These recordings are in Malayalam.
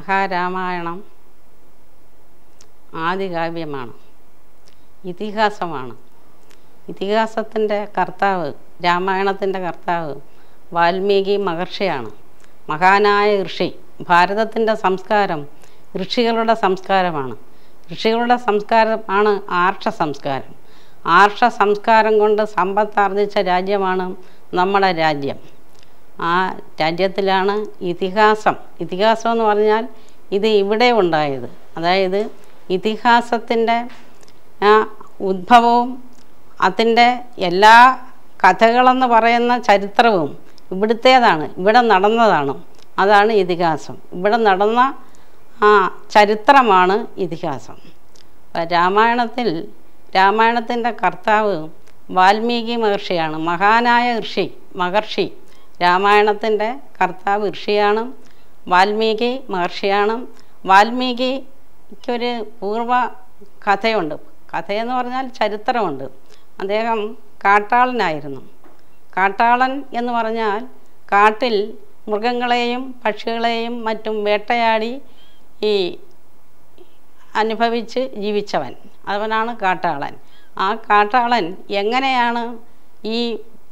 മഹാരാമായണം ആദികാവ്യമാണ് ഇതിഹാസമാണ് ഇതിഹാസത്തിൻ്റെ കർത്താവ് രാമായണത്തിൻ്റെ കർത്താവ് വാൽമീകി മഹർഷിയാണ് മഹാനായ ഋഷി ഭാരതത്തിൻ്റെ സംസ്കാരം ഋഷികളുടെ സംസ്കാരമാണ് ഋഷികളുടെ സംസ്കാരം ആണ് ആർഷ സംസ്കാരം ആർഷ സംസ്കാരം കൊണ്ട് സമ്പത്താർജിച്ച രാജ്യമാണ് നമ്മുടെ രാജ്യം ആ രാജ്യത്തിലാണ് ഇതിഹാസം ഇതിഹാസം എന്ന് പറഞ്ഞാൽ ഇത് ഇവിടെ ഉണ്ടായത് അതായത് ഇതിഹാസത്തിൻ്റെ ഉദ്ഭവവും അതിൻ്റെ എല്ലാ കഥകളെന്ന് പറയുന്ന ചരിത്രവും ഇവിടുത്തേതാണ് ഇവിടെ നടന്നതാണ് അതാണ് ഇതിഹാസം ഇവിടെ നടന്ന ആ ചരിത്രമാണ് ഇതിഹാസം രാമായണത്തിൽ രാമായണത്തിൻ്റെ കർത്താവ് വാൽമീകി മഹർഷിയാണ് മഹാനായ ഋഷി മഹർഷി രാമായണത്തിൻ്റെ കർത്താവ് ഋഷിയാണ് വാൽമീകി മഹർഷിയാണ് വാൽമീകിക്കൊരു പൂർവ കഥയുണ്ട് കഥയെന്ന് പറഞ്ഞാൽ ചരിത്രമുണ്ട് അദ്ദേഹം കാട്ടാളനായിരുന്നു കാട്ടാളൻ എന്ന് പറഞ്ഞാൽ കാട്ടിൽ മൃഗങ്ങളെയും പക്ഷികളെയും മറ്റും വേട്ടയാടി ഈ അനുഭവിച്ച് ജീവിച്ചവൻ അവനാണ് കാട്ടാളൻ ആ കാട്ടാളൻ എങ്ങനെയാണ് ഈ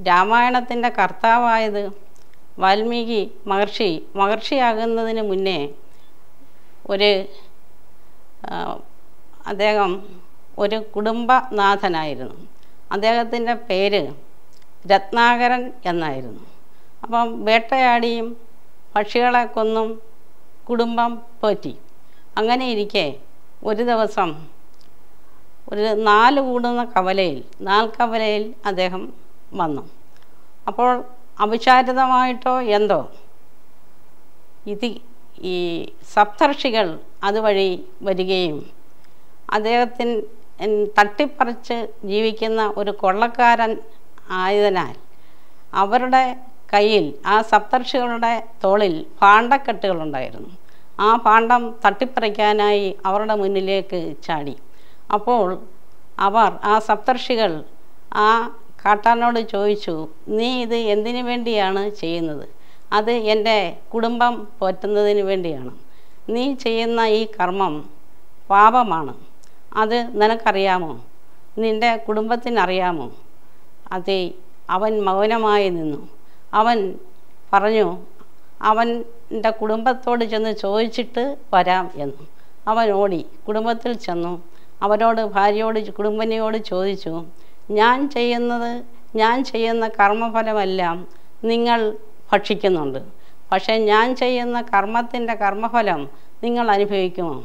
രാമായണത്തിൻ്റെ കർത്താവായത് വാൽമീകി മഹർഷി മഹർഷിയാകുന്നതിന് മുന്നേ ഒരു അദ്ദേഹം ഒരു കുടുംബനാഥനായിരുന്നു അദ്ദേഹത്തിൻ്റെ പേര് രത്നാകരൻ എന്നായിരുന്നു അപ്പം വേട്ടയാടിയും പക്ഷികളെ കൊന്നും കുടുംബം പോറ്റി അങ്ങനെ ഇരിക്കെ ഒരു ദിവസം ഒരു നാല് കൂടുന്ന കവലയിൽ കവലയിൽ അദ്ദേഹം വന്നു അപ്പോൾ അവിചാരിതമായിട്ടോ എന്തോ ഇത് ഈ സപ്തർഷികൾ അതുവഴി വരികയും അദ്ദേഹത്തിന് തട്ടിപ്പറിച്ച് ജീവിക്കുന്ന ഒരു കൊള്ളക്കാരൻ ആയതിനാൽ അവരുടെ കയ്യിൽ ആ സപ്തർഷികളുടെ തോളിൽ പാണ്ഡക്കെട്ടുകളുണ്ടായിരുന്നു ആ പാണ്ഡം തട്ടിപ്പറിക്കാനായി അവരുടെ മുന്നിലേക്ക് ചാടി അപ്പോൾ അവർ ആ സപ്തർഷികൾ ആ കാട്ടാനോട് ചോദിച്ചു നീ ഇത് എന്തിനു വേണ്ടിയാണ് ചെയ്യുന്നത് അത് എൻ്റെ കുടുംബം പോറ്റുന്നതിന് വേണ്ടിയാണ് നീ ചെയ്യുന്ന ഈ കർമ്മം പാപമാണ് അത് നിനക്കറിയാമോ നിൻ്റെ കുടുംബത്തിനറിയാമോ അതെ അവൻ മൗനമായി നിന്നു അവൻ പറഞ്ഞു അവൻ്റെ കുടുംബത്തോട് ചെന്ന് ചോദിച്ചിട്ട് വരാം എന്ന് അവൻ ഓടി കുടുംബത്തിൽ ചെന്നു അവരോട് ഭാര്യയോട് കുടുംബനിയോട് ചോദിച്ചു ഞാൻ ചെയ്യുന്നത് ഞാൻ ചെയ്യുന്ന കർമ്മഫലമെല്ലാം നിങ്ങൾ ഭക്ഷിക്കുന്നുണ്ട് പക്ഷേ ഞാൻ ചെയ്യുന്ന കർമ്മത്തിൻ്റെ കർമ്മഫലം നിങ്ങൾ അനുഭവിക്കുമോ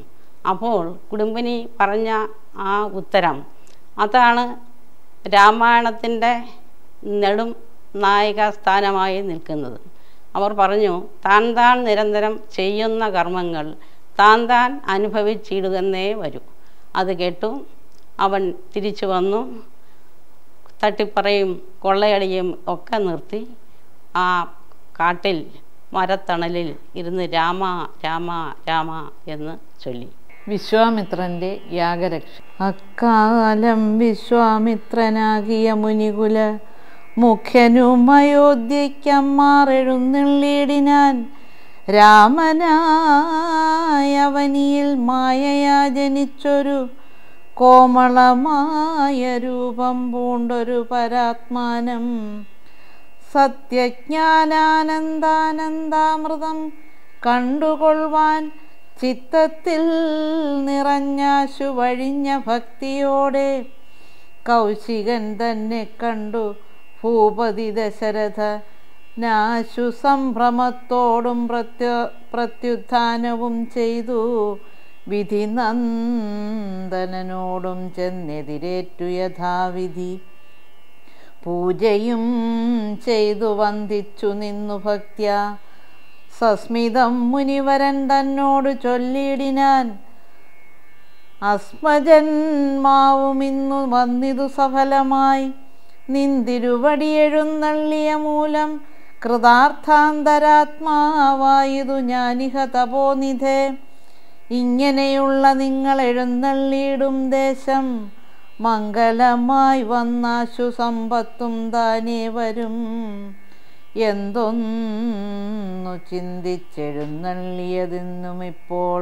അപ്പോൾ കുടുംബിനി പറഞ്ഞ ആ ഉത്തരം അതാണ് രാമായണത്തിൻ്റെ നെടും നായിക സ്ഥാനമായി നിൽക്കുന്നത് അവർ പറഞ്ഞു താൻ താൻ നിരന്തരം ചെയ്യുന്ന കർമ്മങ്ങൾ താൻ താൻ അനുഭവിച്ചിടുകന്നേ വരൂ അത് കേട്ടു അവൻ തിരിച്ചു വന്നു തട്ടിപ്പറയും കൊള്ളയടിയും ഒക്കെ നിർത്തി ആ കാട്ടിൽ മരത്തണലിൽ ഇരുന്ന് രാമ രാമ രാമ എന്ന് ചൊല്ലി വിശ്വാമിത്രന്റെ യാഗരക്ഷ അക്കാലം വിശ്വാമിത്രനാകിയ മുനികുല മുഖ്യനും അയോധ്യയ്ക്കമ്മാർ രാമനായവനിയിൽ മായയാ ജനിച്ചൊരു കോമളമായ രൂപം പൂണ്ടൊരു പരാത്മാനം സത്യജ്ഞാനാനന്ദാനന്ദാമൃതം കണ്ടുകൊള്ളുവാൻ ചിത്തത്തിൽ നിറഞ്ഞാശു വഴിഞ്ഞ ഭക്തിയോടെ കൗശികൻ തന്നെ കണ്ടു ഭൂപതി ദശരഥ നാശു സംഭ്രമത്തോടും പ്രത്യുത്ഥാനവും ചെയ്തു വിധി നന്ദനോടും ചെന്നെതിരേറ്റു യഥാവിധി പൂജയും ചെയ്തു വന്ദിച്ചു നിന്നു ഭക്ത്യ സസ്മിതം മുനിവരൻ തന്നോട് ചൊല്ലിയിടിനാൻ ഇന്നു വന്നിതു സഫലമായി നിന്തിരുവടിയെഴുന്നള്ളിയ എഴുന്നള്ളിയ മൂലം കൃതാർത്ഥാന്തരാത്മാവായതു ഞാനിഹ തപോനിധേ ഇങ്ങനെയുള്ള നിങ്ങൾ എഴുന്നള്ളിയിടും ദേശം മംഗലമായി വന്നാശു സമ്പത്തും താനേ വരും എന്തൊന്നു ചിന്തിച്ചെഴുന്നള്ളിയതെന്നും ഇപ്പോൾ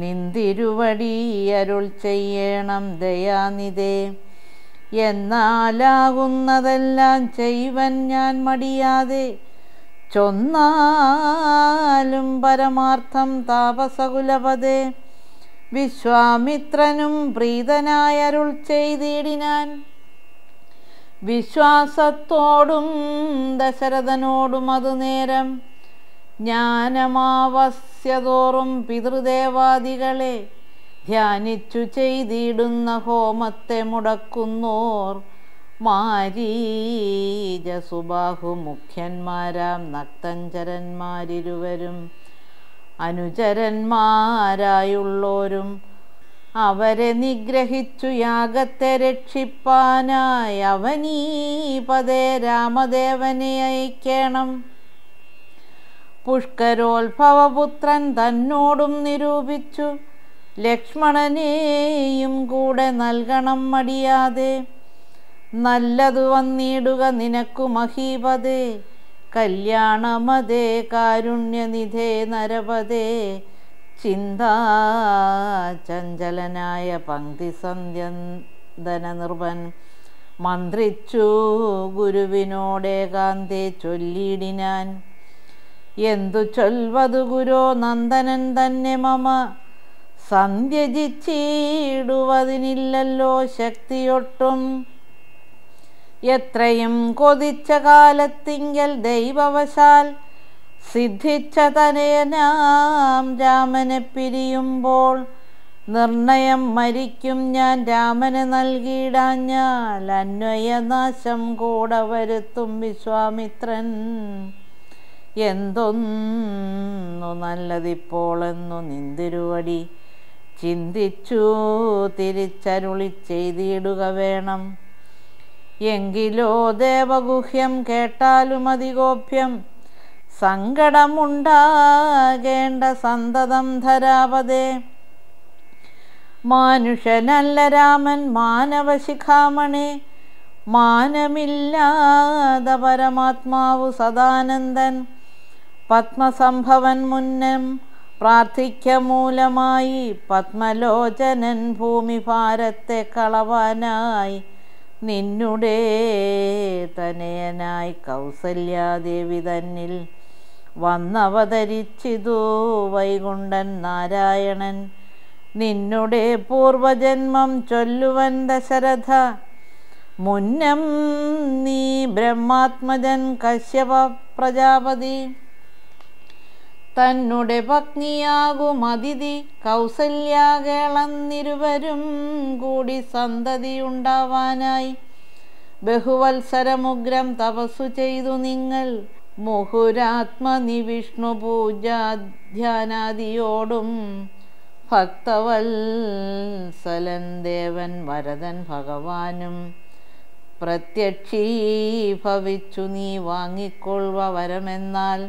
നിന്തിരുവടി അരുൾ ചെയ്യണം ദയാനിതേ എന്നാലാകുന്നതെല്ലാം ചെയ്വൻ ഞാൻ മടിയാതെ ചൊന്നാലും പരമാർത്ഥം താപസകുലപതേ വിശ്വാമിത്രനും പ്രീതനായരുൾ ചെയ്തിടിനാൻ വിശ്വാസത്തോടും ദശരഥനോടും അതു നേരം ജ്ഞാനമാവസ്യതോറും പിതൃദേവാദികളെ ധ്യാനിച്ചു ചെയ്തിടുന്ന ഹോമത്തെ മുടക്കുന്നോർ മാരീജസുബാഹു മുഖ്യന്മാരാം നക്തഞ്ചരന്മാരിരുവരും അനുചരന്മാരായുള്ളോരും അവരെ നിഗ്രഹിച്ചു യാഗത്തെ രക്ഷിപ്പാനായി അവനീ പതേ രാമദേവനെ അയക്കണം പുഷ്കരോത്ഭവപുത്രൻ തന്നോടും നിരൂപിച്ചു ലക്ഷ്മണനെയും കൂടെ നൽകണം മടിയാതെ നല്ലതു വന്നിടുക നിനക്കു മഹീപതേ കല്യാണമതേ കാരുണ്യനിധേ നരപതേ ചിന്താചഞ്ചലനായ പങ്ക്തിസന്ധ്യന്തന നിർവൻ മന്ത്രിച്ചു ഗുരുവിനോടേകാന്തേ ചൊല്ലിടിനാൻ എന്തു ചൊൽവതു ഗുരോ നന്ദനൻ തന്നെ മമ സന്ധ്യജിച്ചിടുവതിനില്ലല്ലോ ശക്തിയൊട്ടും എത്രയും കൊതിച്ച കാലത്തിങ്കൽ ദൈവവശാൽ സിദ്ധിച്ച തനയനാം രാമനെ പിരിയുമ്പോൾ നിർണയം മരിക്കും ഞാൻ രാമന് നൽകിയിടാഞ്ഞാൽ അന്വയനാശം കൂടെ വരുത്തും വിശ്വാമിത്രൻ എന്തൊന്നു നല്ലതിപ്പോളെന്നു നിന്തിരുവടി ചിന്തിച്ചു തിരിച്ചരുളി ചെയ്തിടുക വേണം എങ്കിലോ ദേവഗുഹ്യം കേട്ടാലും അതിഗോപ്യം സങ്കടമുണ്ടാകേണ്ട സന്തതം ധരാവതേ മാനുഷനല്ല രാമൻ മാനവശിഖാമണി മാനമില്ലാത പരമാത്മാവു സദാനന്ദൻ പത്മസംഭവൻ മുന്നം പ്രാർത്ഥിക്ക മൂലമായി പത്മലോചനൻ ഭൂമി ഭാരത്തെ കളവാനായി നിന്നുടെ തനയനായി കൗസല്യാദേവി തന്നിൽ വന്നവതരിച്ചിതു വൈകുണ്ഠൻ നാരായണൻ നിന്നുടെ പൂർവജന്മം ചൊല്ലുവൻ ദശരഥ മുന്നം നീ ബ്രഹ്മാത്മജൻ കശ്യപ പ്രജാപതി തന്നെ പത്നിയാകും അതിഥി കൗസല്യാകേളന്നിരുവരും കൂടി സന്തതി ഉണ്ടാവാനായി ബഹുവത്സരമുഗ്രം തപസ്സു ചെയ്തു നിങ്ങൾ വിഷ്ണു പൂജാധ്യാനാദിയോടും ഭക്തവത്സലൻ ദേവൻ വരദൻ ഭഗവാനും പ്രത്യക്ഷീഭവിച്ചു നീ വാങ്ങിക്കൊള്ളുക വരമെന്നാൽ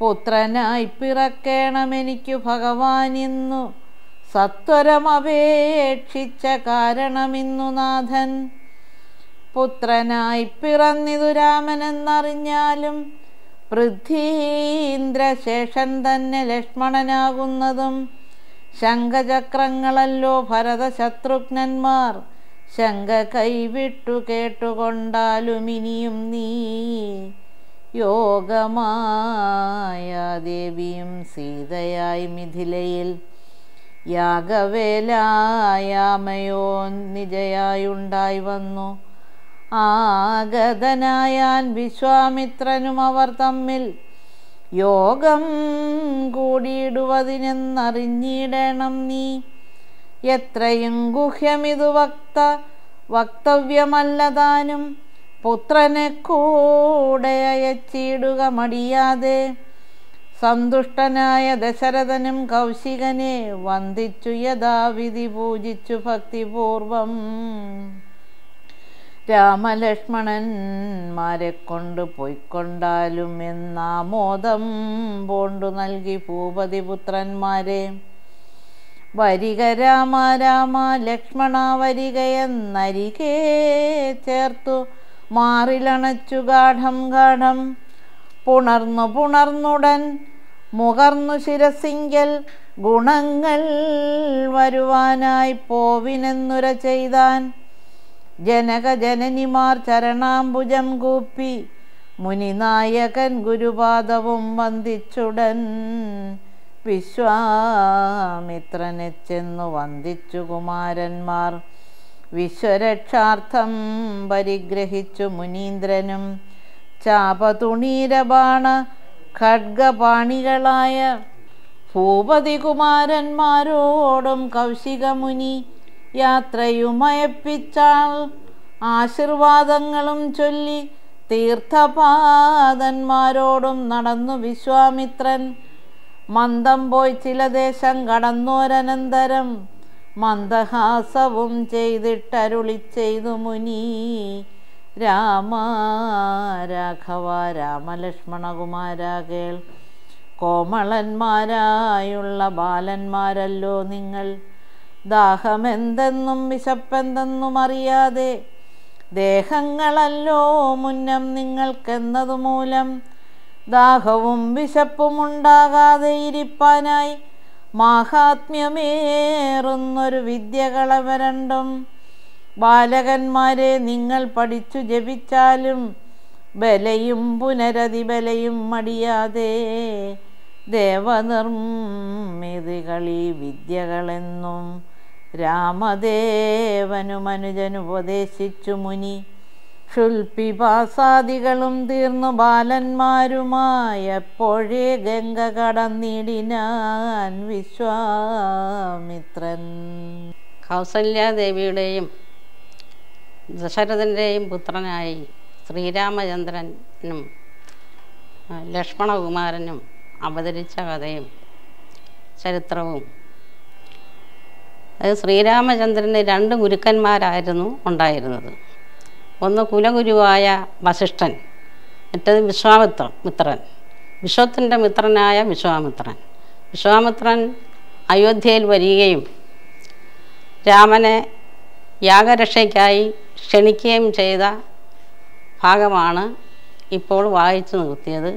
പുത്രനായി പിറക്കേണമെനിക്കു ഭഗവാനിന്നു സത്വരമപേക്ഷിച്ച കാരണമിന്നു നാഥൻ പുത്രനായി പിറന്നിതു രാമനെന്നറിഞ്ഞാലും പൃഥ്വീന്ദ്രശേഷൻ തന്നെ ലക്ഷ്മണനാകുന്നതും ശങ്കചക്രങ്ങളല്ലോ ഭരതശത്രുഘ്നന്മാർ ശങ്ക കൈവിട്ടു കേട്ടുകൊണ്ടാലും ഇനിയും നീ യോഗമായ ദേവിയും സീതയായി മിഥിലയിൽ യാഗവേലായാമയോ നിജയായുണ്ടായി വന്നു ആഗതനായാൻ വിശ്വാമിത്രനും അവർ തമ്മിൽ യോഗം കൂടിയിടുവതിനെന്നറിഞ്ഞിടണം നീ എത്രയും ഗുഹ്യമിതു വക്ത വക്തവ്യമല്ലതാനും പുത്രനെ കൂടെ അയച്ചിടുക മടിയാതെ സന്തുഷ്ടനായ ദശരഥനും കൗശികനെ വന്ദിച്ചു യഥാവിധി പൂജിച്ചു ഭക്തിപൂർവം രാമലക്ഷ്മണന്മാരെ കൊണ്ട് പൊയ്ക്കൊണ്ടാലും എന്നാമോദം പോണ്ടു നൽകി പുത്രന്മാരെ വരിക രാമ രാമ ലക്ഷ്മണ വരികയെന്നരികേ ചേർത്തു മാറിലണച്ചു ഗാഠം ഗാഠം പുണർന്നു പുണർന്നുടൻ മുകർന്നു ശിരസിങ്കൽ ഗുണങ്ങൾ വരുവാനായി പോവിനെന്നുര ചെയ്താൻ ജനനിമാർ ചരണാംബുജം കൂപ്പി മുനിനായകൻ ഗുരുപാദവും വന്ദിച്ചുടൻ വിശ്വാമിത്രനെ ചെന്നു വന്ദിച്ചു കുമാരന്മാർ വിശ്വരക്ഷാർത്ഥം പരിഗ്രഹിച്ചു മുനീന്ദ്രനും ചാപതുണീരബാണ ഖഡ്ഗപാണികളായ കൗശിക കൗശികമുനി യാത്രയുമയപ്പിച്ചാൾ ആശീർവാദങ്ങളും ചൊല്ലി തീർത്ഥപാദന്മാരോടും നടന്നു വിശ്വാമിത്രൻ മന്ദം പോയി ചില ദേശം കടന്നോരനന്തരം മന്ദഹാസവും ചെയ്തിട്ടരുളി ചെയ്തു മുനി രാമ രാഘവ രാമലക്ഷ്മണകുമാര കേൾ കോമളന്മാരായുള്ള ബാലന്മാരല്ലോ നിങ്ങൾ ദാഹമെന്തെന്നും വിശപ്പെന്തെന്നും അറിയാതെ ദേഹങ്ങളല്ലോ മുന്നം നിങ്ങൾക്കെന്നതുമൂലം ദാഹവും വിശപ്പുമുണ്ടാകാതെ ഇരിപ്പാനായി മാഹാത്മ്യമേറുന്നൊരു വിദ്യകളവ രണ്ടും ബാലകന്മാരെ നിങ്ങൾ പഠിച്ചു ജപിച്ചാലും ബലയും പുനരതിബലയും മടിയാതെ ദേവനിർമ്മിതികളി വിദ്യകളെന്നും രാമദേവനുമനുജനുപദേശിച്ചു മുനി ഷുൽപിപാസാദികളും തീർന്നു ബാലന്മാരുമായപ്പോഴേ ഗംഗ കടന്നിടിനാൻ വിശ്വാമിത്രൻ കൗസല്യാദേവിയുടെയും ദശരഥൻ്റെയും പുത്രനായി ശ്രീരാമചന്ദ്രനും ലക്ഷ്മണകുമാരനും അവതരിച്ച കഥയും ചരിത്രവും അത് ശ്രീരാമചന്ദ്രന് രണ്ട് ഗുരുക്കന്മാരായിരുന്നു ഉണ്ടായിരുന്നത് ഒന്ന് കുലഗുരുവായ വസിഷ്ഠൻ മറ്റത് വിശ്വാമിത്ര മിത്രൻ വിശ്വത്തിൻ്റെ മിത്രനായ വിശ്വാമിത്രൻ വിശ്വാമിത്രൻ അയോധ്യയിൽ വരികയും രാമനെ യാഗരക്ഷയ്ക്കായി ക്ഷണിക്കുകയും ചെയ്ത ഭാഗമാണ് ഇപ്പോൾ വായിച്ചു നിർത്തിയത്